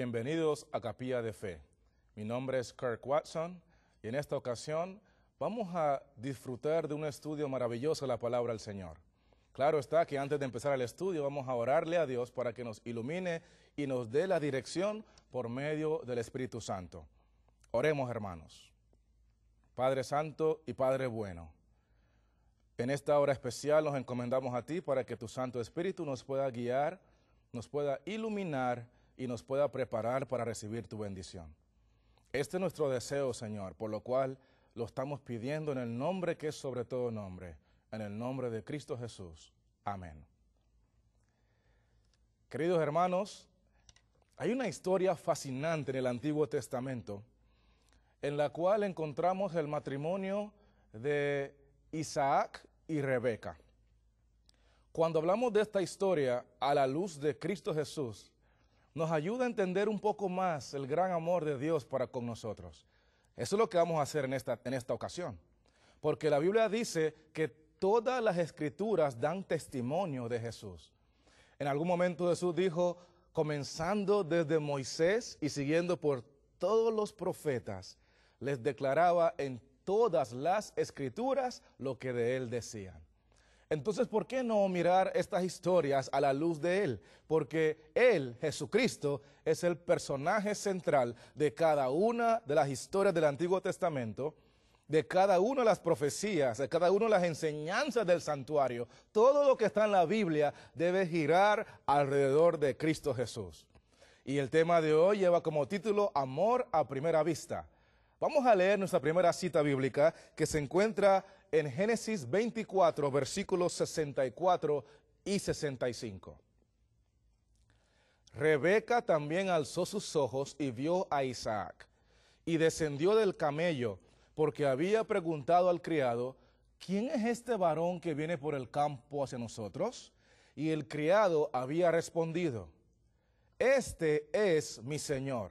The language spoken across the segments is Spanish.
Bienvenidos a Capilla de Fe. Mi nombre es Kirk Watson y en esta ocasión vamos a disfrutar de un estudio maravilloso de la palabra del Señor. Claro está que antes de empezar el estudio vamos a orarle a Dios para que nos ilumine y nos dé la dirección por medio del Espíritu Santo. Oremos hermanos. Padre Santo y Padre Bueno, en esta hora especial nos encomendamos a ti para que tu Santo Espíritu nos pueda guiar, nos pueda iluminar y nos pueda preparar para recibir tu bendición. Este es nuestro deseo, Señor, por lo cual lo estamos pidiendo en el nombre que es sobre todo nombre, en el nombre de Cristo Jesús. Amén. Queridos hermanos, hay una historia fascinante en el Antiguo Testamento en la cual encontramos el matrimonio de Isaac y Rebeca. Cuando hablamos de esta historia a la luz de Cristo Jesús, nos ayuda a entender un poco más el gran amor de Dios para con nosotros. Eso es lo que vamos a hacer en esta, en esta ocasión. Porque la Biblia dice que todas las escrituras dan testimonio de Jesús. En algún momento Jesús dijo, comenzando desde Moisés y siguiendo por todos los profetas, les declaraba en todas las escrituras lo que de él decían. Entonces, ¿por qué no mirar estas historias a la luz de Él? Porque Él, Jesucristo, es el personaje central de cada una de las historias del Antiguo Testamento, de cada una de las profecías, de cada una de las enseñanzas del santuario. Todo lo que está en la Biblia debe girar alrededor de Cristo Jesús. Y el tema de hoy lleva como título Amor a primera vista. Vamos a leer nuestra primera cita bíblica que se encuentra en Génesis 24, versículos 64 y 65. Rebeca también alzó sus ojos y vio a Isaac, y descendió del camello, porque había preguntado al criado, ¿quién es este varón que viene por el campo hacia nosotros? Y el criado había respondido, este es mi señor.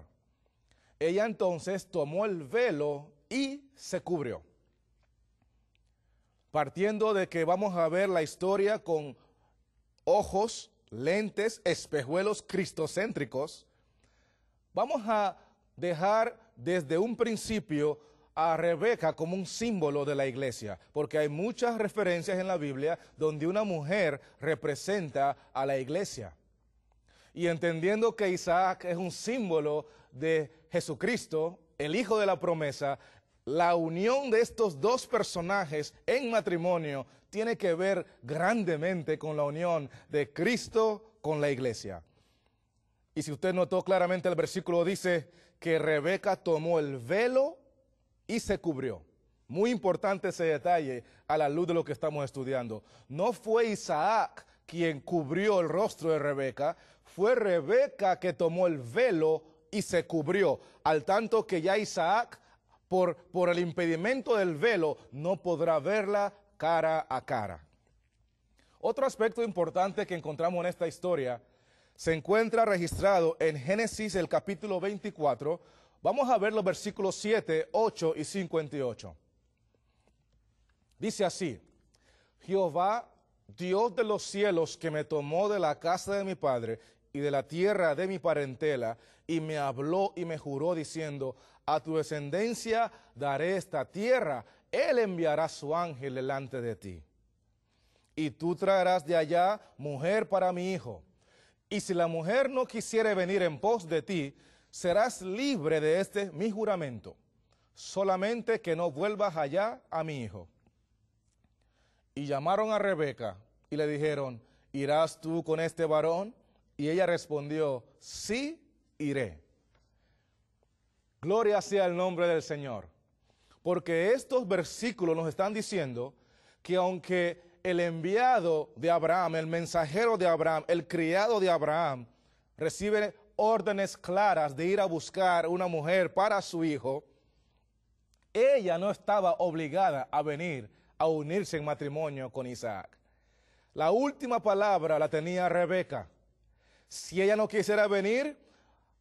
Ella entonces tomó el velo y se cubrió partiendo de que vamos a ver la historia con ojos, lentes, espejuelos cristocéntricos, vamos a dejar desde un principio a Rebeca como un símbolo de la iglesia, porque hay muchas referencias en la Biblia donde una mujer representa a la iglesia. Y entendiendo que Isaac es un símbolo de Jesucristo, el hijo de la promesa, la unión de estos dos personajes en matrimonio tiene que ver grandemente con la unión de Cristo con la iglesia. Y si usted notó claramente el versículo dice que Rebeca tomó el velo y se cubrió. Muy importante ese detalle a la luz de lo que estamos estudiando. No fue Isaac quien cubrió el rostro de Rebeca, fue Rebeca que tomó el velo y se cubrió, al tanto que ya Isaac por, el impedimento del velo, no podrá verla cara a cara. Otro aspecto importante que encontramos en esta historia se encuentra registrado en Génesis el capítulo 24. Vamos a ver los versículos 7, 8 y 58. Dice así, Jehová, Dios de los cielos, que me tomó de la casa de mi padre y de la tierra de mi parentela, y me habló y me juró diciendo, a tu descendencia daré esta tierra, él enviará su ángel delante de ti. Y tú traerás de allá mujer para mi hijo. Y si la mujer no quisiere venir en pos de ti, serás libre de este mi juramento, solamente que no vuelvas allá a mi hijo. Y llamaron a Rebeca y le dijeron, ¿irás tú con este varón? Y ella respondió, sí, iré. Gloria sea el nombre del Señor. Porque estos versículos nos están diciendo que aunque el enviado de Abraham, el mensajero de Abraham, el criado de Abraham, recibe órdenes claras de ir a buscar una mujer para su hijo, ella no estaba obligada a venir a unirse en matrimonio con Isaac. La última palabra la tenía Rebeca. Si ella no quisiera venir,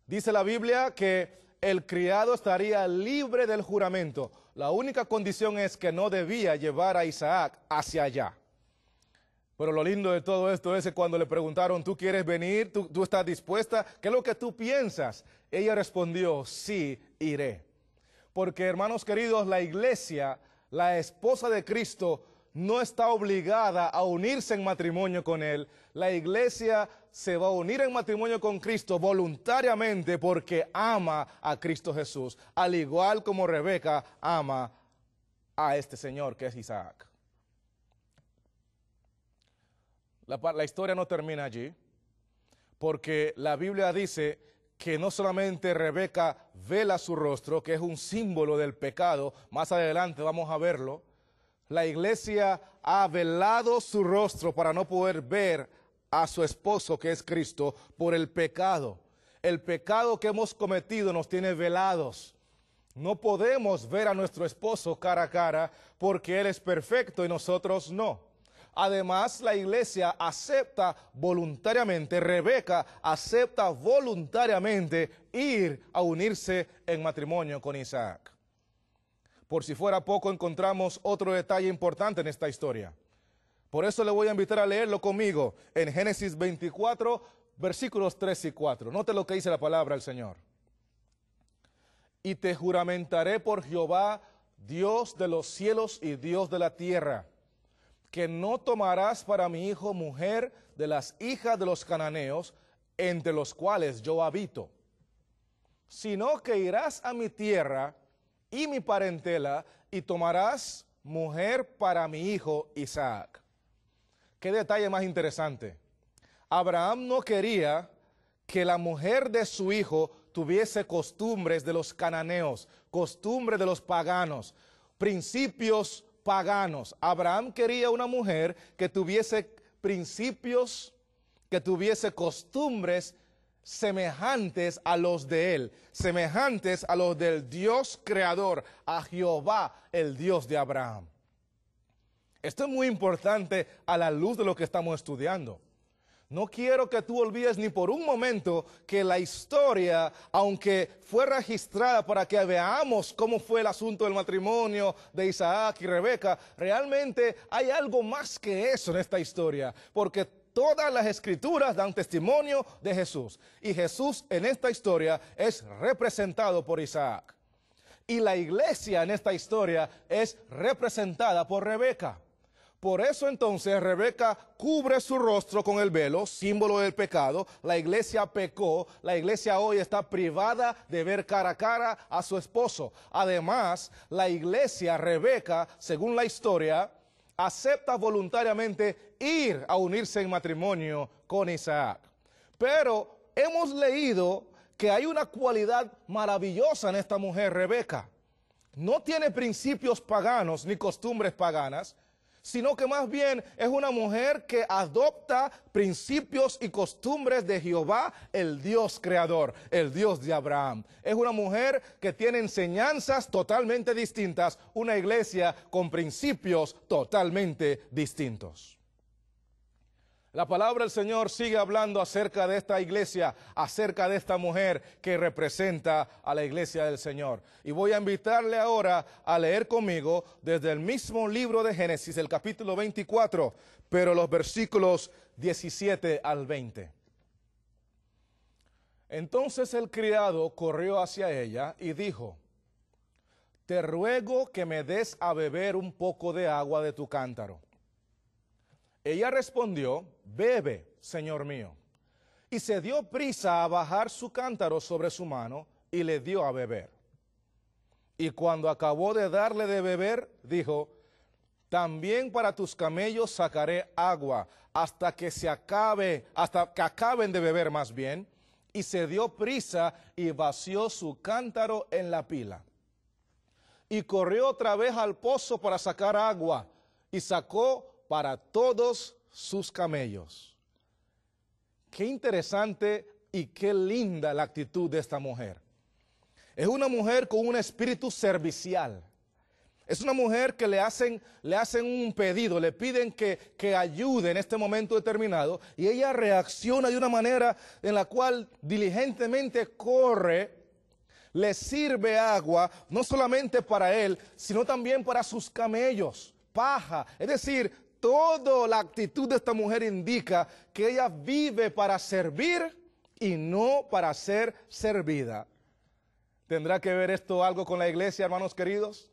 Dice la Biblia que el criado estaría libre del juramento. La única condición es que no debía llevar a Isaac hacia allá. Pero lo lindo de todo esto es que cuando le preguntaron, ¿tú quieres venir? ¿Tú, estás dispuesta? ¿Qué es lo que tú piensas? Ella respondió, sí, iré. Porque hermanos queridos, la iglesia, la esposa de Cristo, no está obligada a unirse en matrimonio con Él. La iglesia se va a unir en matrimonio con Cristo voluntariamente porque ama a Cristo Jesús, al igual como Rebeca ama a este Señor que es Isaac. La, la historia no termina allí, porque la Biblia dice que no solamente Rebeca vela su rostro, que es un símbolo del pecado, más adelante vamos a verlo, la iglesia ha velado su rostro para no poder ver a su esposo que es Cristo por el pecado. El pecado que hemos cometido nos tiene velados. No podemos ver a nuestro esposo cara a cara porque Él es perfecto y nosotros no. Además, la iglesia acepta voluntariamente, Rebeca acepta voluntariamente ir a unirse en matrimonio con Isaac. Por si fuera poco, encontramos otro detalle importante en esta historia. Por eso le voy a invitar a leerlo conmigo en Génesis 24, versículos 3 y 4. Note lo que dice la palabra del Señor. Y te juramentaré por Jehová, Dios de los cielos y Dios de la tierra, que no tomarás para mi hijo mujer de las hijas de los cananeos, entre los cuales yo habito, sino que irás a mi tierra, y mi parentela, y tomarás mujer para mi hijo Isaac. Qué detalle más interesante. Abraham no quería que la mujer de su hijo tuviese costumbres de los cananeos, costumbres de los paganos, principios paganos. Abraham quería una mujer que tuviese principios, que tuviese costumbres semejantes a los de él, semejantes a los del Dios creador, a Jehová, el Dios de Abraham. Esto es muy importante a la luz de lo que estamos estudiando. No quiero que tú olvides ni por un momento que la historia, aunque fue registrada para que veamos cómo fue el asunto del matrimonio de Isaac y Rebeca, realmente hay algo más que eso en esta historia, porque Todas las escrituras dan testimonio de Jesús. Y Jesús en esta historia es representado por Isaac. Y la iglesia en esta historia es representada por Rebeca. Por eso entonces Rebeca cubre su rostro con el velo, símbolo del pecado. La iglesia pecó, la iglesia hoy está privada de ver cara a cara a su esposo. Además, la iglesia Rebeca, según la historia, acepta voluntariamente ir a unirse en matrimonio con Isaac. Pero hemos leído que hay una cualidad maravillosa en esta mujer, Rebeca. No tiene principios paganos ni costumbres paganas, sino que más bien es una mujer que adopta principios y costumbres de Jehová, el Dios creador, el Dios de Abraham. Es una mujer que tiene enseñanzas totalmente distintas, una iglesia con principios totalmente distintos. La palabra del Señor sigue hablando acerca de esta iglesia, acerca de esta mujer que representa a la iglesia del Señor. Y voy a invitarle ahora a leer conmigo desde el mismo libro de Génesis, el capítulo 24, pero los versículos 17 al 20. Entonces el criado corrió hacia ella y dijo, te ruego que me des a beber un poco de agua de tu cántaro. Ella respondió, bebe, señor mío. Y se dio prisa a bajar su cántaro sobre su mano y le dio a beber. Y cuando acabó de darle de beber, dijo, también para tus camellos sacaré agua hasta que se acabe, hasta que acaben de beber más bien. Y se dio prisa y vació su cántaro en la pila. Y corrió otra vez al pozo para sacar agua y sacó para todos sus camellos. Qué interesante y qué linda la actitud de esta mujer. Es una mujer con un espíritu servicial. Es una mujer que le hacen, le hacen un pedido, le piden que, que, ayude en este momento determinado y ella reacciona de una manera en la cual diligentemente corre, le sirve agua, no solamente para él, sino también para sus camellos, paja, es decir, toda la actitud de esta mujer indica que ella vive para servir y no para ser servida. ¿Tendrá que ver esto algo con la iglesia, hermanos queridos?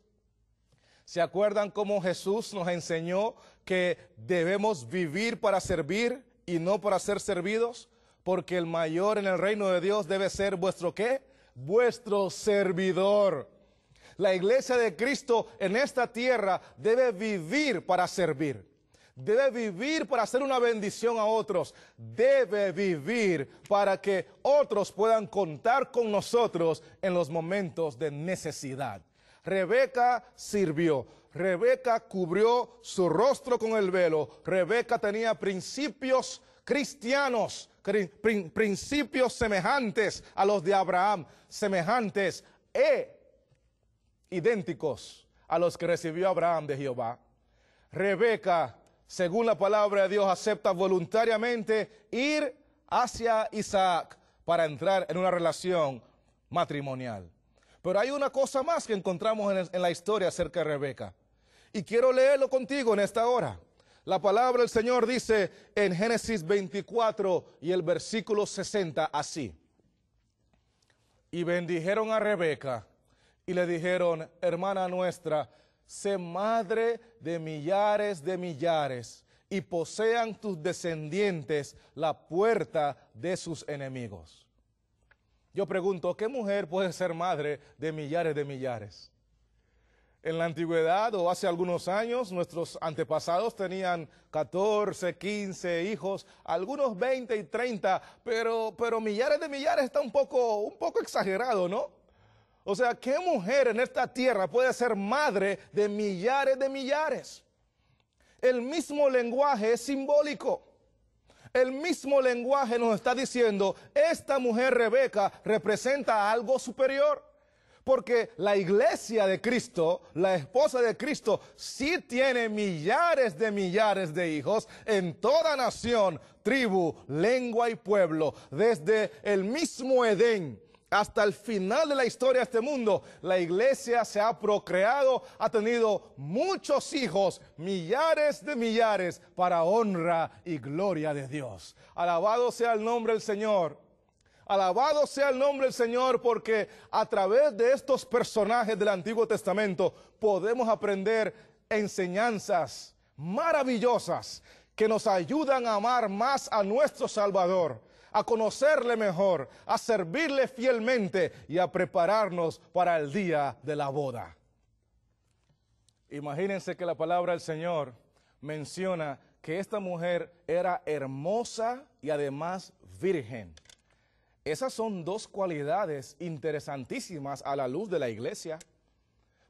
¿Se acuerdan cómo Jesús nos enseñó que debemos vivir para servir y no para ser servidos? Porque el mayor en el reino de Dios debe ser vuestro qué? Vuestro servidor. La iglesia de Cristo en esta tierra debe vivir para servir debe vivir para hacer una bendición a otros, debe vivir para que otros puedan contar con nosotros en los momentos de necesidad. Rebeca sirvió, Rebeca cubrió su rostro con el velo, Rebeca tenía principios cristianos, principios semejantes a los de Abraham, semejantes e idénticos a los que recibió Abraham de Jehová. Rebeca según la palabra de Dios, acepta voluntariamente ir hacia Isaac para entrar en una relación matrimonial. Pero hay una cosa más que encontramos en, la historia acerca de Rebeca. Y quiero leerlo contigo en esta hora. La palabra del Señor dice en Génesis 24 y el versículo 60 así. Y bendijeron a Rebeca y le dijeron, hermana nuestra, sé madre de millares de millares, y posean tus descendientes la puerta de sus enemigos. Yo pregunto, ¿qué mujer puede ser madre de millares de millares? En la antigüedad o hace algunos años, nuestros antepasados tenían 14, 15 hijos, algunos 20 y 30, pero, pero millares de millares está un poco, un poco exagerado, ¿no? O sea, ¿qué mujer en esta tierra puede ser madre de millares de millares? El mismo lenguaje es simbólico. El mismo lenguaje nos está diciendo, esta mujer Rebeca representa algo superior. Porque la iglesia de Cristo, la esposa de Cristo, sí tiene millares de millares de hijos en toda nación, tribu, lengua y pueblo, desde el mismo Edén hasta el final de la historia de este mundo, la iglesia se ha procreado, ha tenido muchos hijos, millares de millares, para honra y gloria de Dios. Alabado sea el nombre del Señor. Alabado sea el nombre del Señor porque a través de estos personajes del Antiguo Testamento podemos aprender enseñanzas maravillosas que nos ayudan a amar más a nuestro Salvador a conocerle mejor, a servirle fielmente y a prepararnos para el día de la boda. Imagínense que la palabra del Señor menciona que esta mujer era hermosa y además virgen. Esas son dos cualidades interesantísimas a la luz de la iglesia.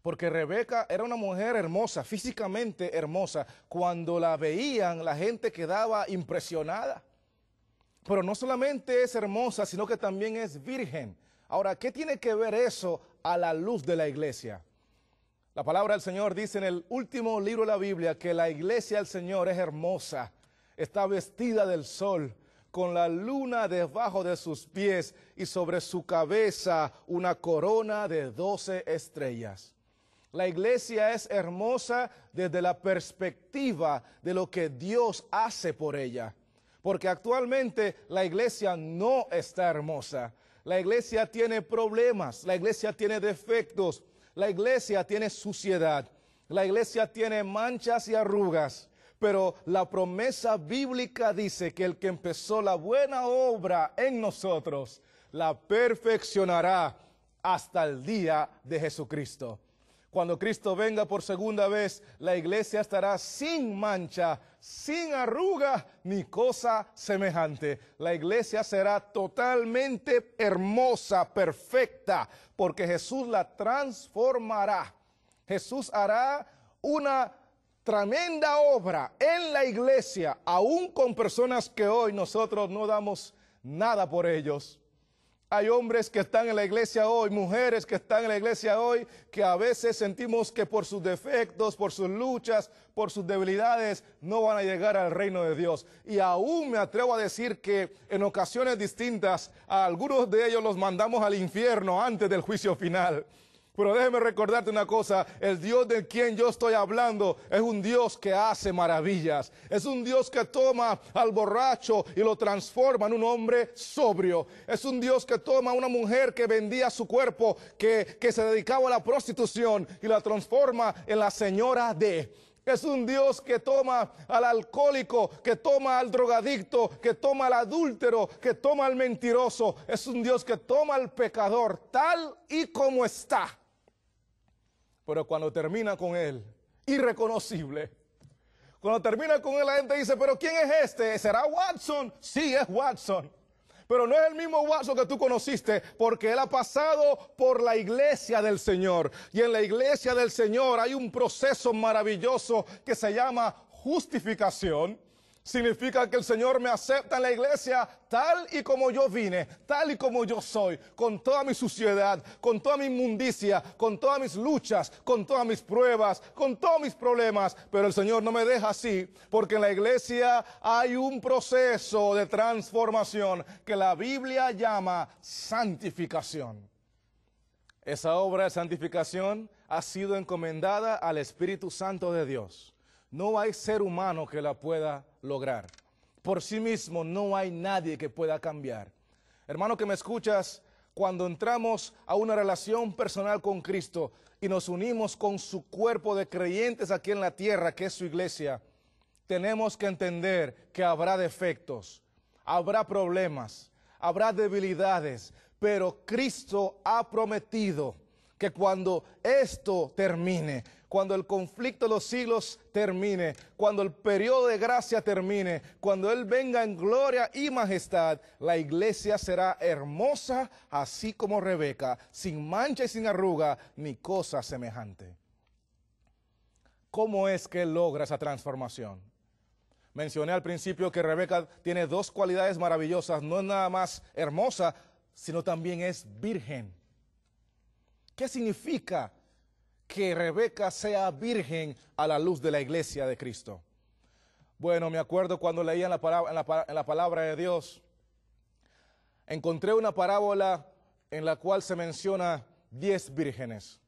Porque Rebeca era una mujer hermosa, físicamente hermosa. Cuando la veían, la gente quedaba impresionada. Pero no solamente es hermosa, sino que también es virgen. Ahora, ¿qué tiene que ver eso a la luz de la iglesia? La palabra del Señor dice en el último libro de la Biblia que la iglesia del Señor es hermosa, está vestida del sol, con la luna debajo de sus pies y sobre su cabeza una corona de doce estrellas. La iglesia es hermosa desde la perspectiva de lo que Dios hace por ella porque actualmente la iglesia no está hermosa. La iglesia tiene problemas, la iglesia tiene defectos, la iglesia tiene suciedad, la iglesia tiene manchas y arrugas. Pero la promesa bíblica dice que el que empezó la buena obra en nosotros la perfeccionará hasta el día de Jesucristo. Cuando Cristo venga por segunda vez, la iglesia estará sin mancha, sin arruga, ni cosa semejante. La iglesia será totalmente hermosa, perfecta, porque Jesús la transformará. Jesús hará una tremenda obra en la iglesia, aún con personas que hoy nosotros no damos nada por ellos. Hay hombres que están en la iglesia hoy, mujeres que están en la iglesia hoy, que a veces sentimos que por sus defectos, por sus luchas, por sus debilidades, no van a llegar al reino de Dios. Y aún me atrevo a decir que en ocasiones distintas a algunos de ellos los mandamos al infierno antes del juicio final. Pero déjeme recordarte una cosa, el Dios de quien yo estoy hablando es un Dios que hace maravillas, es un Dios que toma al borracho y lo transforma en un hombre sobrio, es un Dios que toma a una mujer que vendía su cuerpo, que, que se dedicaba a la prostitución y la transforma en la señora de... Es un Dios que toma al alcohólico, que toma al drogadicto, que toma al adúltero, que toma al mentiroso. Es un Dios que toma al pecador tal y como está pero cuando termina con él, irreconocible. Cuando termina con él, la gente dice, pero ¿quién es este? ¿Será Watson? Sí, es Watson. Pero no es el mismo Watson que tú conociste, porque él ha pasado por la iglesia del Señor. Y en la iglesia del Señor hay un proceso maravilloso que se llama justificación. Significa que el Señor me acepta en la iglesia tal y como yo vine, tal y como yo soy, con toda mi suciedad, con toda mi inmundicia, con todas mis luchas, con todas mis pruebas, con todos mis problemas. Pero el Señor no me deja así, porque en la iglesia hay un proceso de transformación que la Biblia llama santificación. Esa obra de santificación ha sido encomendada al Espíritu Santo de Dios. No hay ser humano que la pueda lograr. Por sí mismo no hay nadie que pueda cambiar. Hermano que me escuchas, cuando entramos a una relación personal con Cristo y nos unimos con su cuerpo de creyentes aquí en la tierra, que es su iglesia, tenemos que entender que habrá defectos, habrá problemas, habrá debilidades, pero Cristo ha prometido que cuando esto termine, cuando el conflicto de los siglos termine, cuando el periodo de gracia termine, cuando Él venga en gloria y majestad, la iglesia será hermosa, así como Rebeca, sin mancha y sin arruga, ni cosa semejante. ¿Cómo es que Él logra esa transformación? Mencioné al principio que Rebeca tiene dos cualidades maravillosas, no es nada más hermosa, sino también es virgen. ¿Qué significa que Rebeca sea virgen a la luz de la iglesia de Cristo? Bueno, me acuerdo cuando leía en la, palabra, en la palabra de Dios, encontré una parábola en la cual se menciona diez vírgenes.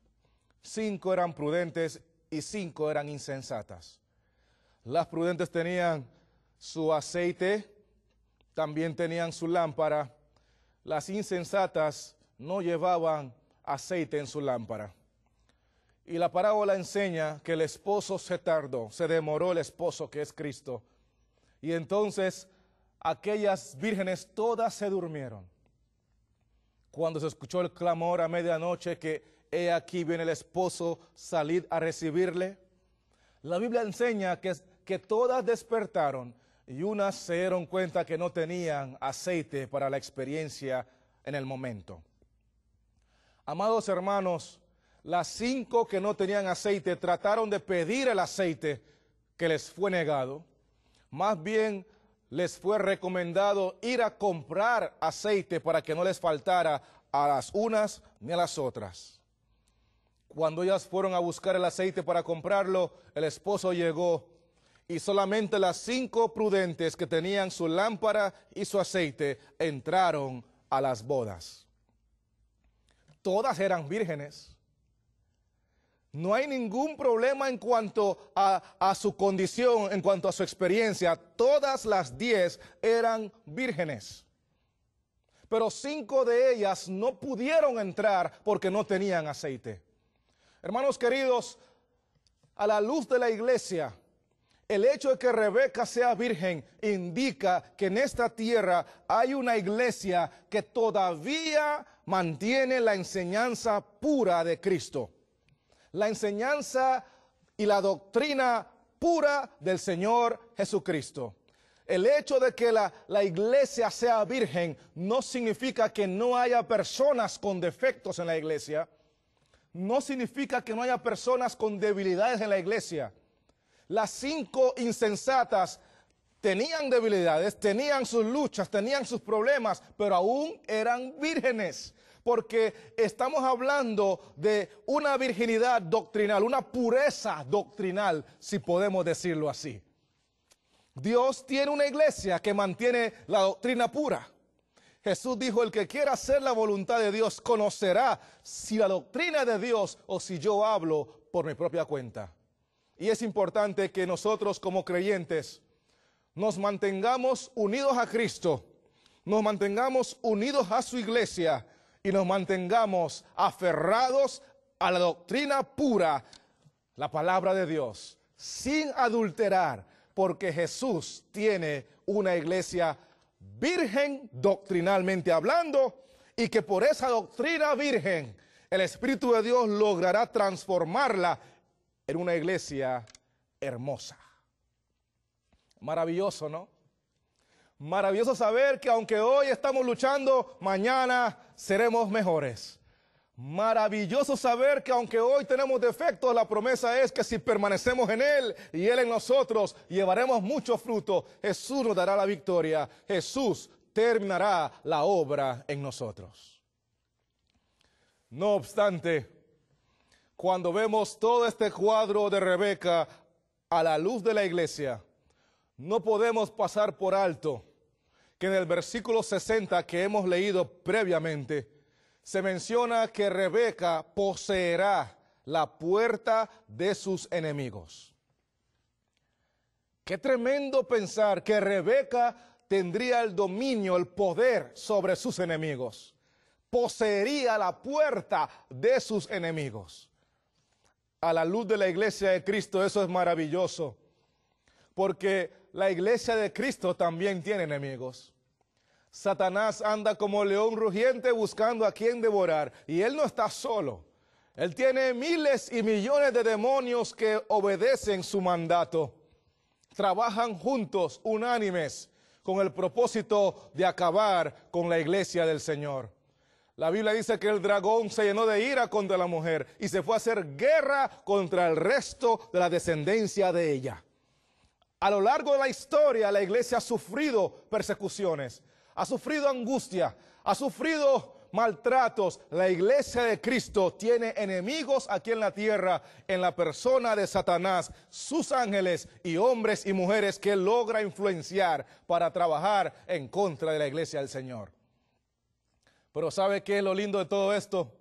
Cinco eran prudentes y cinco eran insensatas. Las prudentes tenían su aceite, también tenían su lámpara. Las insensatas no llevaban aceite en su lámpara. Y la parábola enseña que el esposo se tardó, se demoró el esposo que es Cristo. Y entonces aquellas vírgenes todas se durmieron. Cuando se escuchó el clamor a medianoche que he aquí viene el esposo, salid a recibirle. La Biblia enseña que, que todas despertaron y unas se dieron cuenta que no tenían aceite para la experiencia en el momento. Amados hermanos, las cinco que no tenían aceite trataron de pedir el aceite que les fue negado. Más bien les fue recomendado ir a comprar aceite para que no les faltara a las unas ni a las otras. Cuando ellas fueron a buscar el aceite para comprarlo, el esposo llegó y solamente las cinco prudentes que tenían su lámpara y su aceite entraron a las bodas todas eran vírgenes. No hay ningún problema en cuanto a, su condición, en cuanto a su experiencia. Todas las diez eran vírgenes. Pero cinco de ellas no pudieron entrar porque no tenían aceite. Hermanos queridos, a la luz de la iglesia, el hecho de que Rebeca sea virgen indica que en esta tierra hay una iglesia que todavía mantiene la enseñanza pura de Cristo. La enseñanza y la doctrina pura del Señor Jesucristo. El hecho de que la, la, iglesia sea virgen no significa que no haya personas con defectos en la iglesia. No significa que no haya personas con debilidades en la iglesia. Las cinco insensatas tenían debilidades, tenían sus luchas, tenían sus problemas, pero aún eran vírgenes. Porque estamos hablando de una virginidad doctrinal, una pureza doctrinal, si podemos decirlo así. Dios tiene una iglesia que mantiene la doctrina pura. Jesús dijo, el que quiera hacer la voluntad de Dios conocerá si la doctrina de Dios o si yo hablo por mi propia cuenta. Y es importante que nosotros como creyentes nos mantengamos unidos a Cristo, nos mantengamos unidos a su iglesia y nos mantengamos aferrados a la doctrina pura, la palabra de Dios, sin adulterar, porque Jesús tiene una iglesia virgen doctrinalmente hablando y que por esa doctrina virgen el Espíritu de Dios logrará transformarla en una iglesia hermosa. Maravilloso, ¿no? Maravilloso saber que aunque hoy estamos luchando, mañana seremos mejores. Maravilloso saber que aunque hoy tenemos defectos, la promesa es que si permanecemos en Él y Él en nosotros, llevaremos mucho fruto. Jesús nos dará la victoria. Jesús terminará la obra en nosotros. No obstante, cuando vemos todo este cuadro de Rebeca a la luz de la iglesia, no podemos pasar por alto que en el versículo 60 que hemos leído previamente, se menciona que Rebeca poseerá la puerta de sus enemigos. Qué tremendo pensar que Rebeca tendría el dominio, el poder sobre sus enemigos. Poseería la puerta de sus enemigos. A la luz de la iglesia de Cristo eso es maravilloso, porque la iglesia de Cristo también tiene enemigos. Satanás anda como león rugiente buscando a quien devorar. Y él no está solo. Él tiene miles y millones de demonios que obedecen su mandato. Trabajan juntos, unánimes, con el propósito de acabar con la iglesia del Señor. La Biblia dice que el dragón se llenó de ira contra la mujer y se fue a hacer guerra contra el resto de la descendencia de ella. A lo largo de la historia la iglesia ha sufrido persecuciones, ha sufrido angustia, ha sufrido maltratos. La iglesia de Cristo tiene enemigos aquí en la tierra, en la persona de Satanás, sus ángeles y hombres y mujeres que logra influenciar para trabajar en contra de la iglesia del Señor. Pero ¿sabe qué es lo lindo de todo esto?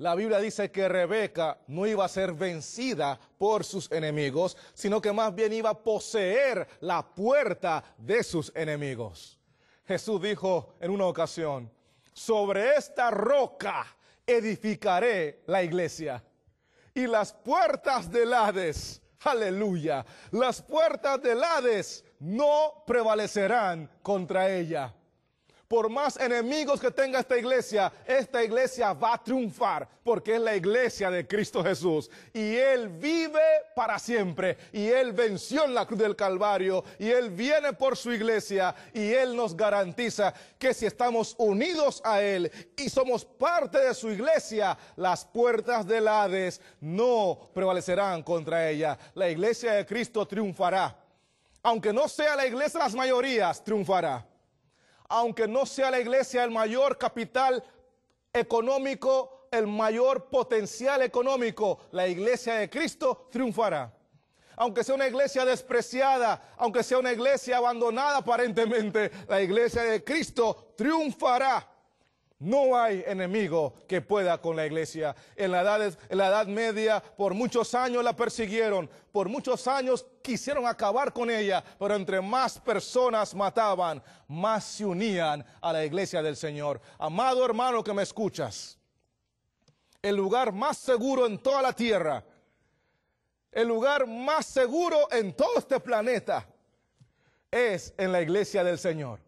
La Biblia dice que Rebeca no iba a ser vencida por sus enemigos, sino que más bien iba a poseer la puerta de sus enemigos. Jesús dijo en una ocasión, sobre esta roca edificaré la iglesia y las puertas del Hades, aleluya, las puertas del Hades no prevalecerán contra ella por más enemigos que tenga esta iglesia, esta iglesia va a triunfar porque es la iglesia de Cristo Jesús. Y Él vive para siempre. Y Él venció en la cruz del Calvario. Y Él viene por su iglesia. Y Él nos garantiza que si estamos unidos a Él y somos parte de su iglesia, las puertas del Hades no prevalecerán contra ella. La iglesia de Cristo triunfará. Aunque no sea la iglesia las mayorías, triunfará aunque no sea la iglesia el mayor capital económico, el mayor potencial económico, la iglesia de Cristo triunfará. Aunque sea una iglesia despreciada, aunque sea una iglesia abandonada aparentemente, la iglesia de Cristo triunfará. No hay enemigo que pueda con la iglesia. En la, edad, Media por muchos años la persiguieron, por muchos años quisieron acabar con ella, pero entre más personas mataban, más se unían a la iglesia del Señor. Amado hermano que me escuchas, el lugar más seguro en toda la tierra, el lugar más seguro en todo este planeta es en la iglesia del Señor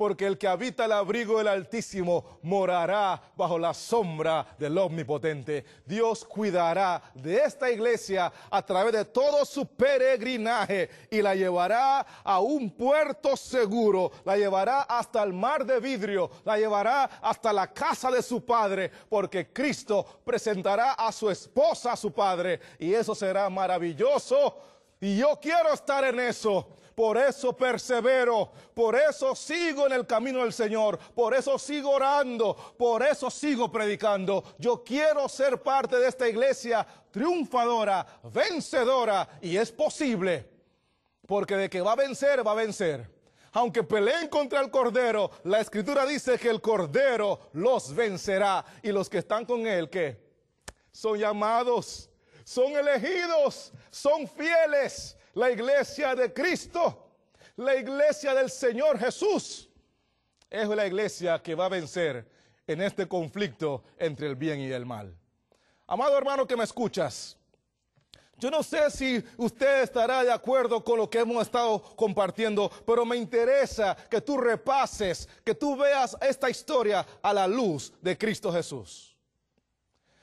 porque el que habita el abrigo del Altísimo morará bajo la sombra del Omnipotente. Dios cuidará de esta iglesia a través de todo su peregrinaje y la llevará a un puerto seguro, la llevará hasta el mar de vidrio, la llevará hasta la casa de su padre, porque Cristo presentará a su esposa a su padre y eso será maravilloso. Y yo quiero estar en eso por eso persevero, por eso sigo en el camino del Señor, por eso sigo orando, por eso sigo predicando. Yo quiero ser parte de esta iglesia triunfadora, vencedora, y es posible, porque de que va a vencer, va a vencer. Aunque peleen contra el Cordero, la Escritura dice que el Cordero los vencerá. Y los que están con Él, que Son llamados, son elegidos, son fieles, la iglesia de Cristo, la iglesia del Señor Jesús, es la iglesia que va a vencer en este conflicto entre el bien y el mal. Amado hermano que me escuchas, yo no sé si usted estará de acuerdo con lo que hemos estado compartiendo, pero me interesa que tú repases, que tú veas esta historia a la luz de Cristo Jesús.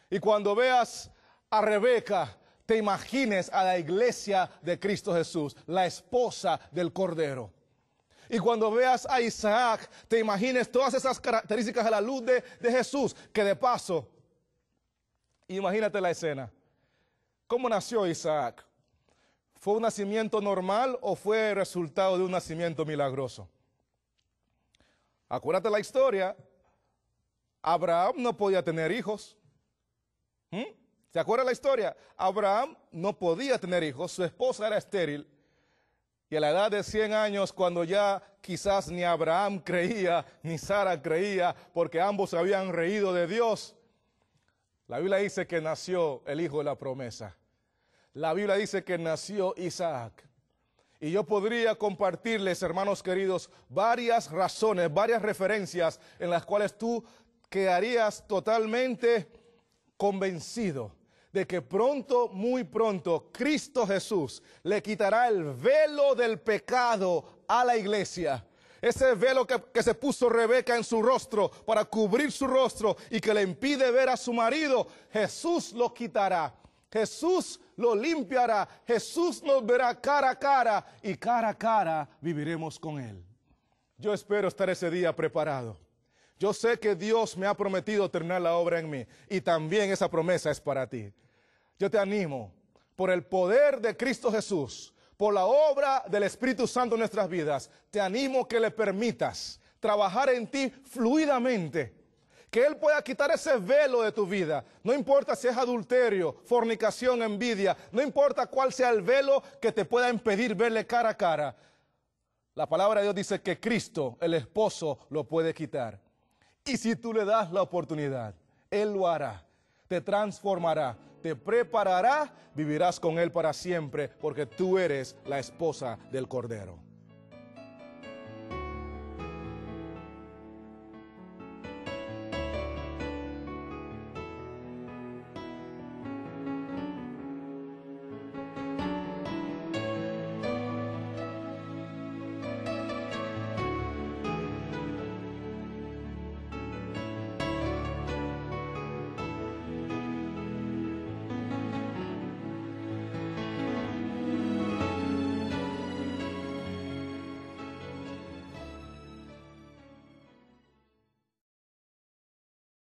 Y cuando veas a Rebeca, te imagines a la iglesia de Cristo Jesús, la esposa del Cordero. Y cuando veas a Isaac, te imagines todas esas características a la luz de, Jesús, que de paso, imagínate la escena. ¿Cómo nació Isaac? ¿Fue un nacimiento normal o fue resultado de un nacimiento milagroso? Acuérdate la historia. Abraham no podía tener hijos. ¿Mm? ¿Se acuerda la historia? Abraham no podía tener hijos, su esposa era estéril. Y a la edad de 100 años, cuando ya quizás ni Abraham creía, ni Sara creía, porque ambos habían reído de Dios, la Biblia dice que nació el hijo de la promesa. La Biblia dice que nació Isaac. Y yo podría compartirles, hermanos queridos, varias razones, varias referencias en las cuales tú quedarías totalmente convencido de que pronto, muy pronto, Cristo Jesús le quitará el velo del pecado a la iglesia. Ese velo que, se puso Rebeca en su rostro para cubrir su rostro y que le impide ver a su marido, Jesús lo quitará. Jesús lo limpiará. Jesús nos verá cara a cara y cara a cara viviremos con Él. Yo espero estar ese día preparado. Yo sé que Dios me ha prometido terminar la obra en mí y también esa promesa es para ti. Yo te animo por el poder de Cristo Jesús, por la obra del Espíritu Santo en nuestras vidas. Te animo que le permitas trabajar en ti fluidamente. Que Él pueda quitar ese velo de tu vida. No importa si es adulterio, fornicación, envidia. No importa cuál sea el velo que te pueda impedir verle cara a cara. La palabra de Dios dice que Cristo, el esposo, lo puede quitar. Y si tú le das la oportunidad, Él lo hará, te transformará, te preparará, vivirás con Él para siempre, porque tú eres la esposa del Cordero.